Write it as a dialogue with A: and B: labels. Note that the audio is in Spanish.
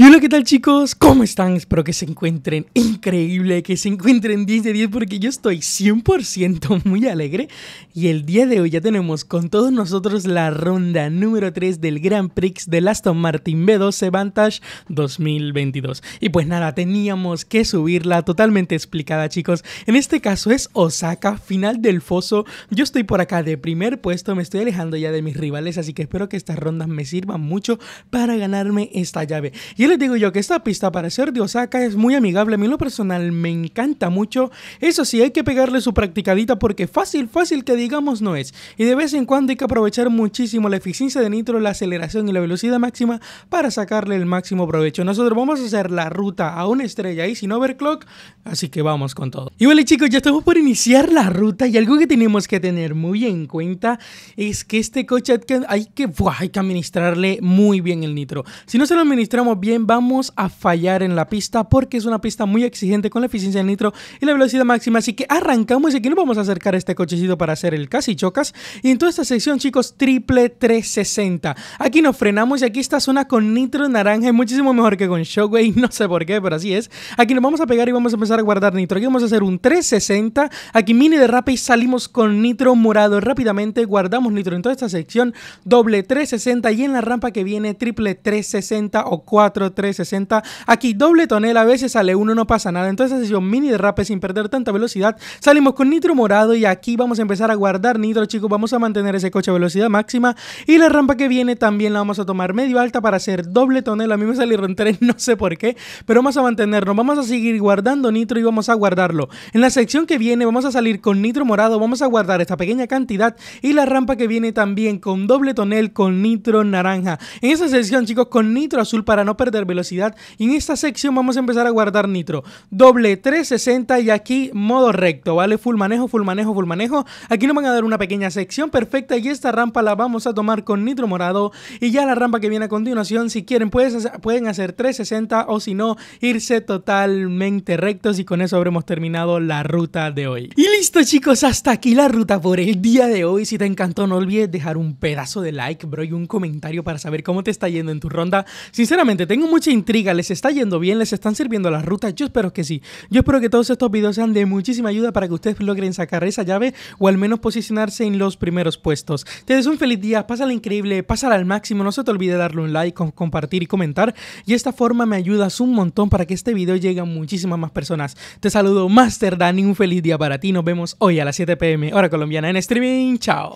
A: Y hola, ¿qué tal chicos? ¿Cómo están? Espero que se encuentren increíble, que se encuentren 10 de 10 porque yo estoy 100% muy alegre. Y el día de hoy ya tenemos con todos nosotros la ronda número 3 del Grand Prix del Aston Martin B12 Vantage 2022. Y pues nada, teníamos que subirla totalmente explicada chicos. En este caso es Osaka, final del foso. Yo estoy por acá de primer puesto, me estoy alejando ya de mis rivales, así que espero que estas rondas me sirvan mucho para ganarme esta llave. Y el les digo yo? Que esta pista para ser de Osaka es muy amigable. A mí lo personal me encanta mucho. Eso sí, hay que pegarle su practicadita porque fácil, fácil que digamos no es. Y de vez en cuando hay que aprovechar muchísimo la eficiencia de nitro, la aceleración y la velocidad máxima para sacarle el máximo provecho. Nosotros vamos a hacer la ruta a una estrella y sin overclock, así que vamos con todo. Y vale chicos, ya estamos por iniciar la ruta y algo que tenemos que tener muy en cuenta es que este coche que, hay que administrarle muy bien el nitro. Si no se lo administramos bien, vamos a fallar en la pista porque es una pista muy exigente con la eficiencia de nitro y la velocidad máxima. Así que arrancamos y aquí nos vamos a acercar a este cochecito para hacer el casi chocas. Y en toda esta sección, chicos, triple 360. Aquí nos frenamos y aquí esta zona con nitro naranja muchísimo mejor que con Shockwave. No sé por qué, pero así es. Aquí nos vamos a pegar y vamos a empezar a guardar nitro. Aquí vamos a hacer un 360. Aquí mini de derrape y salimos con nitro morado rápidamente. Guardamos nitro en toda esta sección. Doble 360 y en la rampa que viene triple 360 o 4 360, Aquí doble tonel, a veces sale uno, no pasa nada. Entonces sesión mini de sin perder tanta velocidad. Salimos con nitro morado y aquí vamos a empezar a guardar nitro, chicos. Vamos a mantener ese coche a velocidad máxima. Y la rampa que viene también la vamos a tomar medio alta para hacer doble tonel. A mí me salieron tres, no sé por qué. Pero vamos a mantenerlo Vamos a seguir guardando nitro y vamos a guardarlo. En la sección que viene vamos a salir con nitro morado. Vamos a guardar esta pequeña cantidad. Y la rampa que viene también con doble tonel con nitro naranja. En esa sección, chicos, con nitro azul para no perder de velocidad. Y en esta sección vamos a empezar a guardar nitro. Doble 360 y aquí modo recto, ¿vale? Full manejo, full manejo, full manejo. Aquí nos van a dar una pequeña sección perfecta y esta rampa la vamos a tomar con nitro morado. Y ya la rampa que viene a continuación, si quieren, hacer, pueden hacer 360 o si no, irse totalmente rectos. Y con eso habremos terminado la ruta de hoy. Listo chicos, hasta aquí la ruta por el día de hoy. Si te encantó no olvides dejar un pedazo de like, bro, y un comentario para saber cómo te está yendo en tu ronda. Sinceramente, tengo mucha intriga, les está yendo bien, les están sirviendo las rutas, yo espero que sí. Yo espero que todos estos videos sean de muchísima ayuda para que ustedes logren sacar esa llave o al menos posicionarse en los primeros puestos. Te deseo un feliz día, pásala increíble, pásala al máximo, no se te olvide darle un like, compartir y comentar. Y esta forma me ayudas un montón para que este video llegue a muchísimas más personas. Te saludo Master Dani, un feliz día para ti, vemos hoy a las 7 pm hora colombiana en streaming. Chao.